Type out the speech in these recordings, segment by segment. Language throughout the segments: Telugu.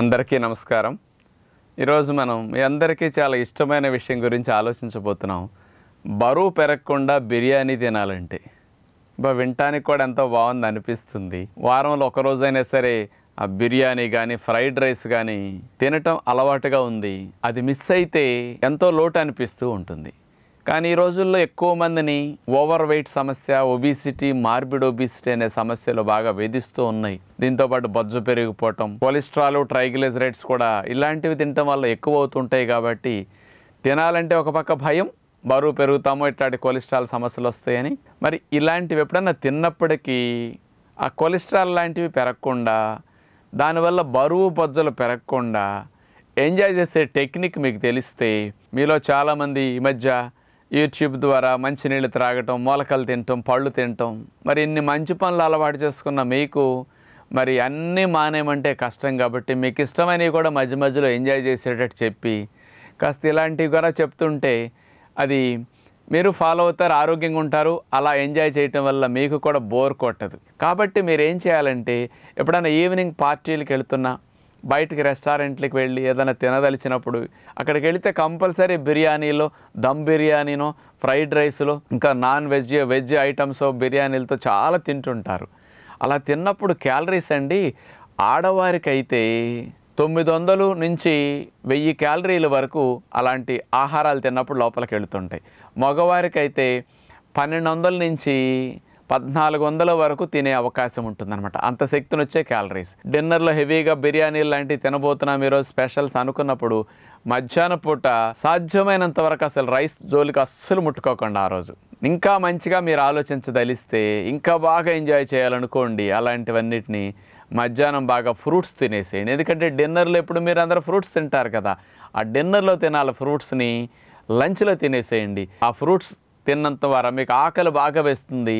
అందరికీ నమస్కారం ఈరోజు మనం మీ అందరికీ చాలా ఇష్టమైన విషయం గురించి ఆలోచించబోతున్నాం బరువు పెరగకుండా బిర్యానీ తినాలంటే బా వినటానికి కూడా ఎంతో బాగుంది అనిపిస్తుంది వారంలో ఒకరోజైనా సరే ఆ బిర్యానీ కానీ ఫ్రైడ్ రైస్ కానీ తినటం అలవాటుగా ఉంది అది మిస్ అయితే ఎంతో లోటు అనిపిస్తూ ఉంటుంది కానీ ఈ రోజుల్లో ఎక్కువ మందిని ఓవర్ వెయిట్ సమస్య ఒబిసిటీ మార్బిడ్ ఒబిసిటీ అనే సమస్యలు బాగా వేధిస్తూ ఉన్నాయి దీంతోపాటు బొజ్జు పెరిగిపోవటం కొలెస్ట్రాల్ రేట్స్ కూడా ఇలాంటివి తినటం వల్ల ఎక్కువ అవుతుంటాయి కాబట్టి తినాలంటే ఒక పక్క భయం బరువు పెరుగుతామో ఇట్లాంటి కొలెస్ట్రాల్ సమస్యలు వస్తాయని మరి ఇలాంటివి ఎప్పుడన్నా తిన్నప్పటికీ ఆ కొలెస్ట్రాల్ లాంటివి పెరగకుండా దానివల్ల బరువు బొజ్జలు పెరగకుండా ఎంజాయ్ చేసే టెక్నిక్ మీకు తెలిస్తే మీలో చాలామంది ఈ మధ్య యూట్యూబ్ ద్వారా మంచి నీళ్ళు త్రాగటం మూలకలు తినటం పళ్ళు తినటం మరి ఇన్ని మంచి పనులు అలవాటు చేసుకున్న మీకు మరి అన్నీ మానేయమంటే కష్టం కాబట్టి మీకు ఇష్టమైనవి కూడా మధ్య మధ్యలో ఎంజాయ్ చేసేటట్టు చెప్పి కాస్త ఇలాంటివి కూడా చెప్తుంటే అది మీరు ఫాలో అవుతారు ఆరోగ్యంగా ఉంటారు అలా ఎంజాయ్ చేయటం వల్ల మీకు కూడా బోర్ కొట్టదు కాబట్టి మీరు ఏం చేయాలంటే ఎప్పుడైనా ఈవినింగ్ పార్టీలకు వెళ్తున్నా బయటికి రెస్టారెంట్లకు వెళ్ళి ఏదైనా తినదలిచినప్పుడు అక్కడికి వెళితే కంపల్సరీ బిర్యానీలో దమ్ బిర్యానీనో ఫ్రైడ్ రైస్లో ఇంకా నాన్ వెజ్ వెజ్ ఐటమ్స్ బిర్యానీలతో చాలా తింటుంటారు అలా తిన్నప్పుడు క్యాలరీస్ అండి ఆడవారికైతే తొమ్మిది వందలు నుంచి వెయ్యి క్యాలరీల వరకు అలాంటి ఆహారాలు తిన్నప్పుడు లోపలికి వెళుతుంటాయి మగవారికైతే పన్నెండు వందల నుంచి పద్నాలుగు వందల వరకు తినే అవకాశం ఉంటుందన్నమాట అంత శక్తిని వచ్చే క్యాలరీస్ డిన్నర్లో హెవీగా బిర్యానీ లాంటివి తినబోతున్నాం ఈరోజు స్పెషల్స్ అనుకున్నప్పుడు మధ్యాహ్న పూట సాధ్యమైనంత వరకు అసలు రైస్ జోలికి అస్సలు ముట్టుకోకుండా ఆ రోజు ఇంకా మంచిగా మీరు ఆలోచించదలిస్తే ఇంకా బాగా ఎంజాయ్ చేయాలనుకోండి అలాంటివన్నిటిని మధ్యాహ్నం బాగా ఫ్రూట్స్ తినేసేయండి ఎందుకంటే డిన్నర్లో ఎప్పుడు మీరు అందరూ ఫ్రూట్స్ తింటారు కదా ఆ డిన్నర్లో తినాలి ఫ్రూట్స్ని లంచ్లో తినేసేయండి ఆ ఫ్రూట్స్ తిన్నంత వారా మీకు ఆకలి బాగా వేస్తుంది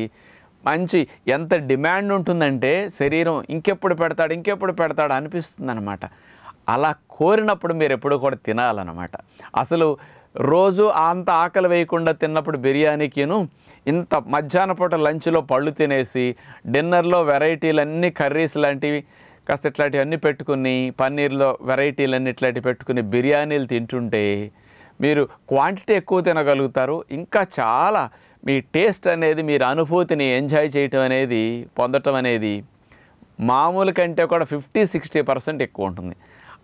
మంచి ఎంత డిమాండ్ ఉంటుందంటే శరీరం ఇంకెప్పుడు పెడతాడు ఇంకెప్పుడు పెడతాడు అనిపిస్తుంది అనమాట అలా కోరినప్పుడు మీరు ఎప్పుడు కూడా తినాలన్నమాట అసలు రోజు అంత ఆకలి వేయకుండా తిన్నప్పుడు బిర్యానీకిను ఇంత మధ్యాహ్న పూట లంచ్లో పళ్ళు తినేసి డిన్నర్లో వెరైటీలన్నీ కర్రీస్ లాంటివి కాస్త ఇట్లాంటివన్నీ పెట్టుకుని పన్నీర్లో వెరైటీలన్నీ ఇట్లాంటివి పెట్టుకుని బిర్యానీలు తింటుంటే మీరు క్వాంటిటీ ఎక్కువ తినగలుగుతారు ఇంకా చాలా మీ టేస్ట్ అనేది మీరు అనుభూతిని ఎంజాయ్ చేయటం అనేది పొందటం అనేది మామూలు కంటే కూడా ఫిఫ్టీ సిక్స్టీ పర్సెంట్ ఎక్కువ ఉంటుంది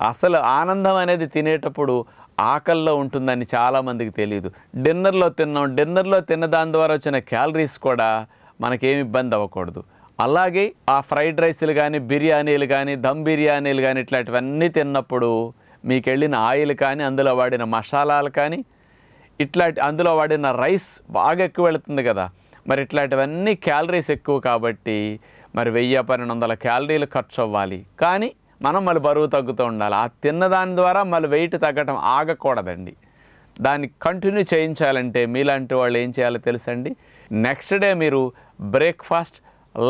అసలు ఆనందం అనేది తినేటప్పుడు ఆకల్లో ఉంటుందని చాలామందికి తెలియదు డిన్నర్లో తిన్నాం డిన్నర్లో తిన్న దాని ద్వారా వచ్చిన క్యాలరీస్ కూడా మనకేమి ఇబ్బంది అవ్వకూడదు అలాగే ఆ ఫ్రైడ్ రైస్లు కానీ బిర్యానీలు కానీ దమ్ బిర్యానీలు కానీ ఇట్లాంటివన్నీ తిన్నప్పుడు మీకు వెళ్ళిన ఆయిల్ కానీ అందులో వాడిన మసాలాలు కానీ ఇట్లాంటి అందులో వాడిన రైస్ బాగా ఎక్కువ వెళుతుంది కదా మరి ఇట్లాంటివన్నీ క్యాలరీస్ ఎక్కువ కాబట్టి మరి వెయ్యి పన్నెండు వందల క్యాలరీలు ఖర్చు అవ్వాలి కానీ మనం మళ్ళీ బరువు తగ్గుతూ ఉండాలి ఆ తిన్నదాని ద్వారా మళ్ళీ వెయిట్ తగ్గటం ఆగకూడదండి దాన్ని కంటిన్యూ చేయించాలంటే మీలాంటి వాళ్ళు ఏం చేయాలో తెలుసండి నెక్స్ట్ డే మీరు బ్రేక్ఫాస్ట్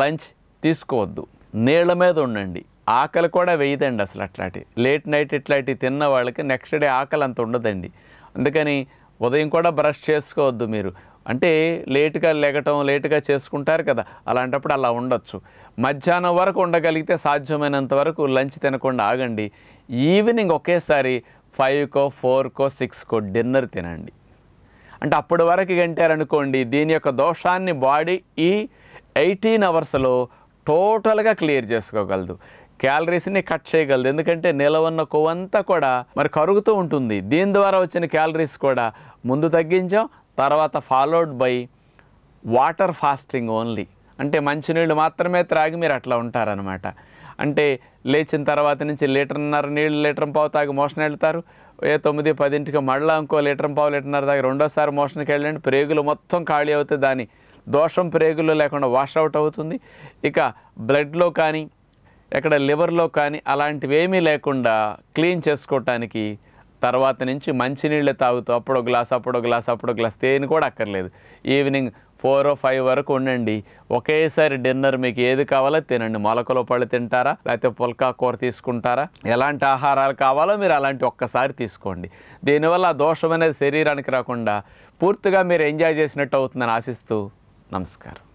లంచ్ తీసుకోవద్దు నీళ్ళ మీద ఉండండి ఆకలి కూడా వేయదండి అసలు అట్లాంటి లేట్ నైట్ ఇట్లాంటివి తిన్న వాళ్ళకి నెక్స్ట్ డే ఆకలి అంత ఉండదండి అందుకని ఉదయం కూడా బ్రష్ చేసుకోవద్దు మీరు అంటే లేటుగా లెగటం లేటుగా చేసుకుంటారు కదా అలాంటప్పుడు అలా ఉండొచ్చు మధ్యాహ్నం వరకు ఉండగలిగితే సాధ్యమైనంత వరకు లంచ్ తినకుండా ఆగండి ఈవినింగ్ ఒకేసారి ఫైవ్కో ఫోర్కో సిక్స్కో డిన్నర్ తినండి అంటే అప్పటి వరకు గంటారనుకోండి దీని యొక్క దోషాన్ని బాడీ ఈ ఎయిటీన్ అవర్స్లో టోటల్గా క్లియర్ చేసుకోగలదు క్యాలరీస్ని కట్ చేయగలదు ఎందుకంటే నెల ఉన్న కొవ్వంతా కూడా మరి కరుగుతూ ఉంటుంది దీని ద్వారా వచ్చిన క్యాలరీస్ కూడా ముందు తగ్గించాం తర్వాత followed by water fasting only అంటే మంచినీళ్ళు మాత్రమే త్రాగి మీరు అట్లా ఉంటారనమాట అంటే లేచిన తర్వాత నుంచి లీటర్న్నర నీళ్ళు లీటర్ పావు తాగి మోషన్ వెళ్తారు ఏ తొమ్మిది పదింటికి మళ్ళీ ఇంకో లీటర్ పావు లీటర్నర తాగి రెండోసారి మోషన్కి వెళ్ళండి ప్రేగులు మొత్తం ఖాళీ అవుతుంది దాని దోషం ప్రేగులు లేకుండా వాష్ అవుట్ అవుతుంది ఇక బ్లడ్లో కానీ ఎక్కడ లివర్లో కానీ అలాంటివి ఏమీ లేకుండా క్లీన్ చేసుకోవటానికి తర్వాత నుంచి మంచినీళ్ళు తాగుతూ అప్పుడో గ్లాస్ అప్పుడో గ్లాస్ అప్పుడో గ్లాస్ తేని కూడా అక్కర్లేదు ఈవినింగ్ ఫోర్ ఫైవ్ వరకు ఉండండి ఒకేసారి డిన్నర్ మీకు ఏది కావాలో తినండి మొలకల పళ్ళు తింటారా లేకపోతే పుల్కా కూర తీసుకుంటారా ఎలాంటి ఆహారాలు కావాలో మీరు అలాంటి ఒక్కసారి తీసుకోండి దీనివల్ల దోషం అనేది శరీరానికి రాకుండా పూర్తిగా మీరు ఎంజాయ్ చేసినట్టు అవుతుందని ఆశిస్తూ నమస్కారం